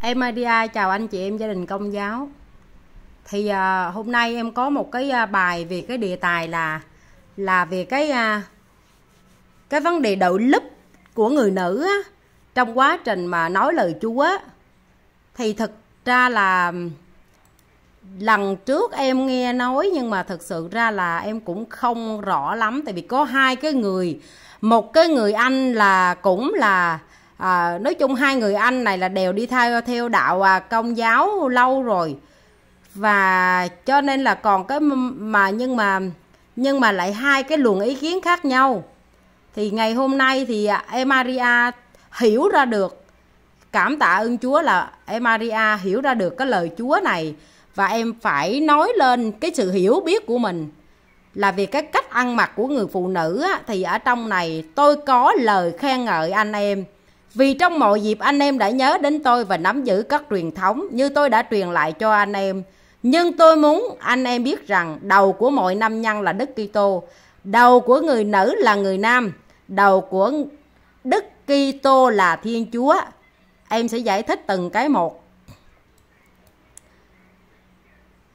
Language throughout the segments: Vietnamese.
Em Media chào anh chị em gia đình công giáo Thì à, hôm nay em có một cái ờ, bài về cái đề tài là Là về cái à, cái vấn đề đội lúp của người nữ á, Trong quá trình mà nói lời Chúa Thì thực ra là lần trước em nghe nói nhưng mà thực sự ra là em cũng không rõ lắm tại vì có hai cái người một cái người anh là cũng là à, nói chung hai người anh này là đều đi theo theo đạo à, công giáo lâu rồi và cho nên là còn cái mà nhưng mà nhưng mà lại hai cái luồng ý kiến khác nhau thì ngày hôm nay thì em à, Maria hiểu ra được cảm tạ ơn Chúa là em Maria hiểu ra được cái lời Chúa này và em phải nói lên cái sự hiểu biết của mình là vì cái cách ăn mặc của người phụ nữ á, thì ở trong này tôi có lời khen ngợi anh em vì trong mọi dịp anh em đã nhớ đến tôi và nắm giữ các truyền thống như tôi đã truyền lại cho anh em. Nhưng tôi muốn anh em biết rằng đầu của mọi nam nhân là Đức Kitô, đầu của người nữ là người nam, đầu của Đức Kitô là Thiên Chúa. Em sẽ giải thích từng cái một.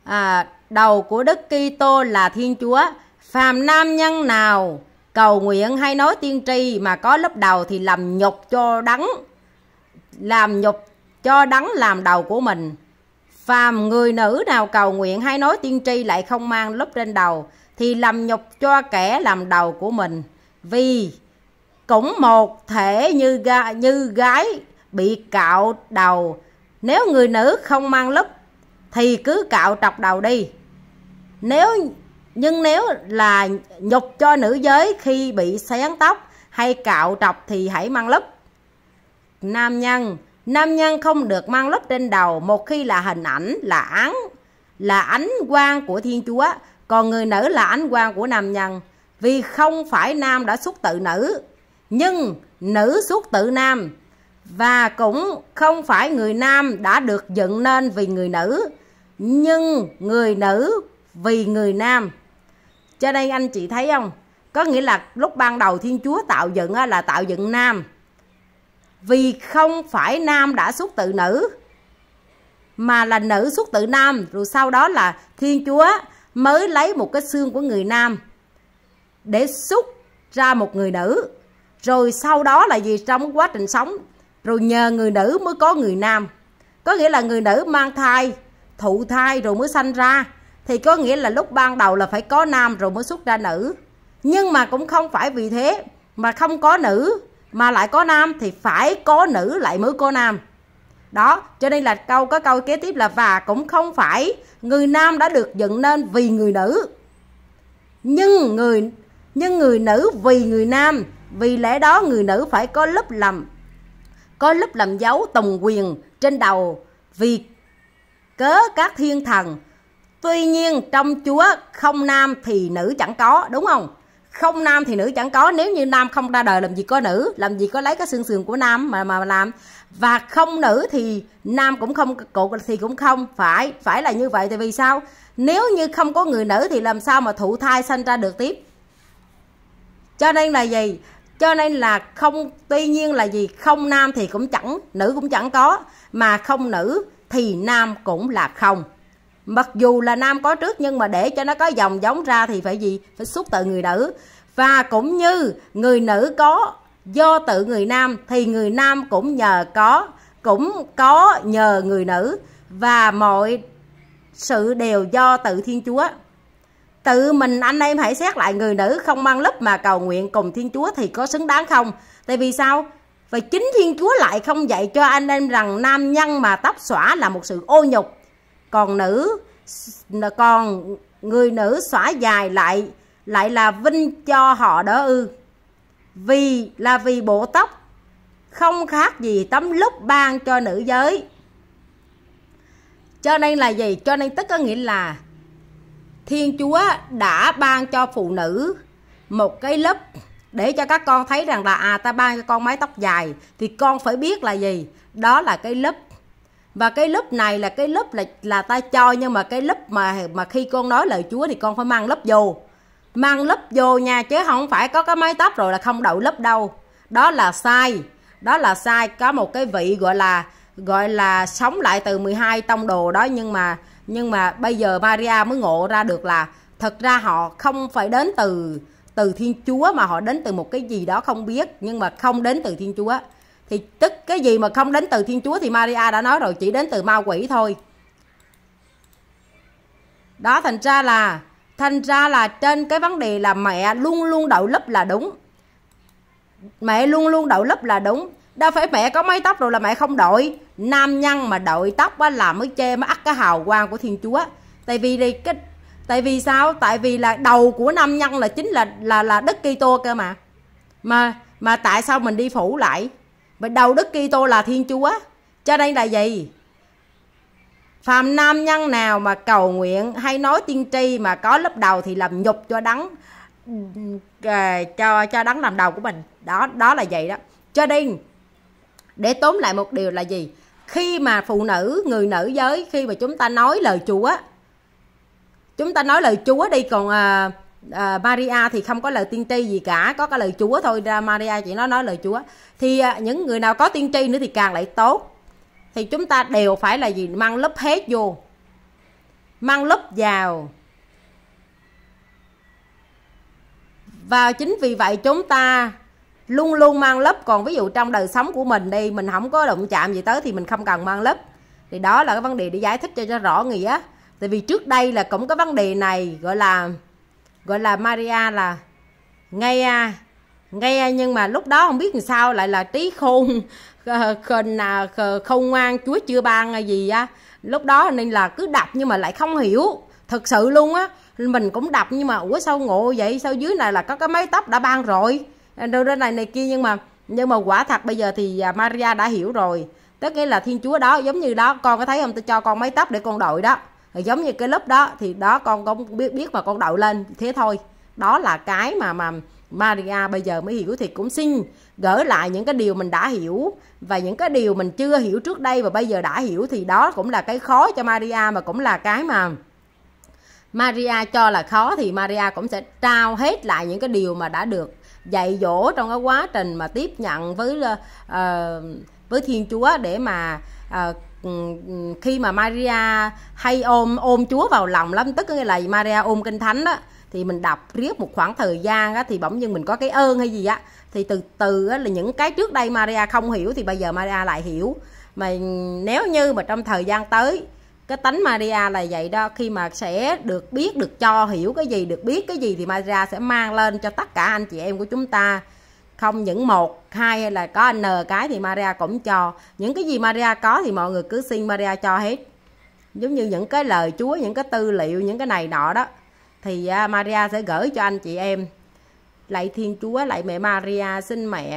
À, đầu của Đức Kitô là Thiên Chúa. Phàm nam nhân nào cầu nguyện hay nói tiên tri mà có lớp đầu thì làm nhục cho đắng làm nhục cho đắng làm đầu của mình phàm người nữ nào cầu nguyện hay nói tiên tri lại không mang lớp trên đầu thì làm nhục cho kẻ làm đầu của mình vì cũng một thể như ga, như gái bị cạo đầu nếu người nữ không mang lớp thì cứ cạo trọc đầu đi nếu nhưng nếu là nhục cho nữ giới khi bị xén tóc hay cạo trọc thì hãy mang lúp nam nhân nam nhân không được mang lúp trên đầu một khi là hình ảnh là án là ánh quang của thiên chúa còn người nữ là ánh quang của nam nhân vì không phải nam đã xuất tự nữ nhưng nữ xuất tự nam và cũng không phải người nam đã được dựng nên vì người nữ nhưng người nữ vì người nam cho nên anh chị thấy không có nghĩa là lúc ban đầu thiên chúa tạo dựng là tạo dựng nam vì không phải nam đã xuất tự nữ mà là nữ xuất tự nam rồi sau đó là thiên chúa mới lấy một cái xương của người nam để xuất ra một người nữ rồi sau đó là gì trong quá trình sống rồi nhờ người nữ mới có người nam có nghĩa là người nữ mang thai thụ thai rồi mới sanh ra thì có nghĩa là lúc ban đầu là phải có nam rồi mới xuất ra nữ nhưng mà cũng không phải vì thế mà không có nữ mà lại có nam thì phải có nữ lại mới có nam đó cho nên là câu có câu kế tiếp là và cũng không phải người nam đã được dựng nên vì người nữ nhưng người nhưng người nữ vì người nam vì lẽ đó người nữ phải có lớp lầm có lớp lầm dấu tùng quyền trên đầu vì cớ các thiên thần Tuy nhiên trong Chúa không nam thì nữ chẳng có, đúng không? Không nam thì nữ chẳng có, nếu như nam không ra đời làm gì có nữ, làm gì có lấy cái xương sườn của nam mà mà làm. Và không nữ thì nam cũng không cụ thì cũng không, phải phải là như vậy tại vì sao? Nếu như không có người nữ thì làm sao mà thụ thai sanh ra được tiếp? Cho nên là gì? cho nên là không tuy nhiên là gì không nam thì cũng chẳng nữ cũng chẳng có mà không nữ thì nam cũng là không mặc dù là nam có trước nhưng mà để cho nó có dòng giống ra thì phải gì phải xuất từ người nữ và cũng như người nữ có do tự người nam thì người nam cũng nhờ có cũng có nhờ người nữ và mọi sự đều do tự thiên chúa tự mình anh em hãy xét lại người nữ không mang lớp mà cầu nguyện cùng thiên chúa thì có xứng đáng không tại vì sao và chính thiên chúa lại không dạy cho anh em rằng nam nhân mà tóc xõa là một sự ô nhục còn nữ còn người nữ xóa dài lại lại là vinh cho họ đó ư vì là vì bộ tóc không khác gì tấm lúc ban cho nữ giới cho nên là gì cho nên tất có nghĩa là thiên chúa đã ban cho phụ nữ một cái lớp để cho các con thấy rằng là à ta ban cho con mái tóc dài thì con phải biết là gì đó là cái lớp và cái lớp này là cái lớp là là ta cho nhưng mà cái lớp mà mà khi con nói lời Chúa thì con phải mang lớp vô mang lớp vô nha chứ không phải có cái mái tóc rồi là không đậu lớp đâu đó là sai đó là sai có một cái vị gọi là gọi là sống lại từ 12 tông đồ đó nhưng mà nhưng mà bây giờ Maria mới ngộ ra được là thật ra họ không phải đến từ từ Thiên Chúa mà họ đến từ một cái gì đó không biết nhưng mà không đến từ Thiên Chúa thì tức cái gì mà không đến từ thiên chúa thì maria đã nói rồi chỉ đến từ ma quỷ thôi đó thành ra là thành ra là trên cái vấn đề là mẹ luôn luôn đậu lấp là đúng mẹ luôn luôn đậu lấp là đúng đâu phải mẹ có mái tóc rồi là mẹ không đội nam nhân mà đội tóc á là mới che mới ắt cái hào quang của thiên chúa tại vì đi cái tại vì sao tại vì là đầu của nam nhân là chính là là là đức kitô cơ mà mà mà tại sao mình đi phủ lại Vậy đầu Đức Kitô là Thiên Chúa. Cho nên là gì? Phàm nam nhân nào mà cầu nguyện hay nói tiên tri mà có lớp đầu thì làm nhục cho đắng, ừ, ờ, cho cho đắng làm đầu của mình. Đó đó là vậy đó. Cho nên để tóm lại một điều là gì? Khi mà phụ nữ, người nữ giới khi mà chúng ta nói lời Chúa, chúng ta nói lời Chúa đi còn ờ, à, Maria thì không có lời tiên tri gì cả có cái lời Chúa thôi ra Maria chỉ nói nói lời Chúa thì à, những người nào có tiên tri nữa thì càng lại tốt thì chúng ta đều phải là gì mang lớp hết vô mang lớp vào và chính vì vậy chúng ta luôn luôn mang lớp còn ví dụ trong đời sống của mình đi mình không có động chạm gì tới thì mình không cần mang lớp thì đó là cái vấn đề để giải thích cho cho rõ nghĩa tại vì trước đây là cũng có vấn đề này gọi là gọi là Maria là nghe nghe nhưng mà lúc đó không biết làm sao lại là trí khôn ờ, khôn à, không ngoan chúa chưa ban gì á lúc đó nên là cứ đập nhưng mà lại không hiểu thật sự luôn á mình cũng đập nhưng mà ủa sao ngộ vậy sao dưới này là có cái mái tóc đã ban rồi ờ, đâu ra này này kia nhưng mà nhưng mà quả thật bây giờ thì à, Maria đã hiểu rồi tức nghĩa là thiên chúa đó giống như đó con có thấy không tôi cho con mái tóc để con đội đó giống như cái lớp đó thì đó con cũng biết biết mà con đậu lên thế thôi đó là cái mà mà Maria bây giờ mới hiểu thì cũng xin gỡ lại những cái điều mình đã hiểu và những cái điều mình chưa hiểu trước đây và bây giờ đã hiểu thì đó cũng là cái khó cho Maria mà cũng là cái mà Maria cho là khó thì Maria cũng sẽ trao hết lại những cái điều mà đã được dạy dỗ trong cái quá trình mà tiếp nhận với uh, với Thiên Chúa để mà uh, Ừ, ừ, khi mà Maria hay ôm ôm Chúa vào lòng lắm tức nghĩa là Maria ôm kinh thánh đó thì mình đọc riết một khoảng thời gian á, thì bỗng nhiên mình có cái ơn hay gì á thì từ từ á, là những cái trước đây Maria không hiểu thì bây giờ Maria lại hiểu mà nếu như mà trong thời gian tới cái tánh Maria là vậy đó khi mà sẽ được biết được cho hiểu cái gì được biết cái gì thì Maria sẽ mang lên cho tất cả anh chị em của chúng ta không những một hai hay là có n cái thì Maria cũng cho những cái gì Maria có thì mọi người cứ xin Maria cho hết giống như những cái lời Chúa những cái tư liệu những cái này nọ đó thì à, Maria sẽ gửi cho anh chị em lạy Thiên Chúa lạy mẹ Maria xin mẹ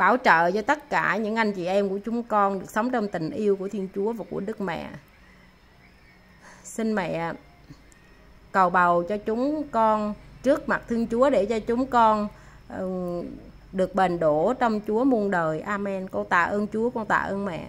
bảo trợ cho tất cả những anh chị em của chúng con được sống trong tình yêu của Thiên Chúa và của Đức Mẹ xin mẹ cầu bầu cho chúng con trước mặt Thiên Chúa để cho chúng con ừ, được bền đổ trong Chúa muôn đời. Amen. Con tạ ơn Chúa, con tạ ơn mẹ.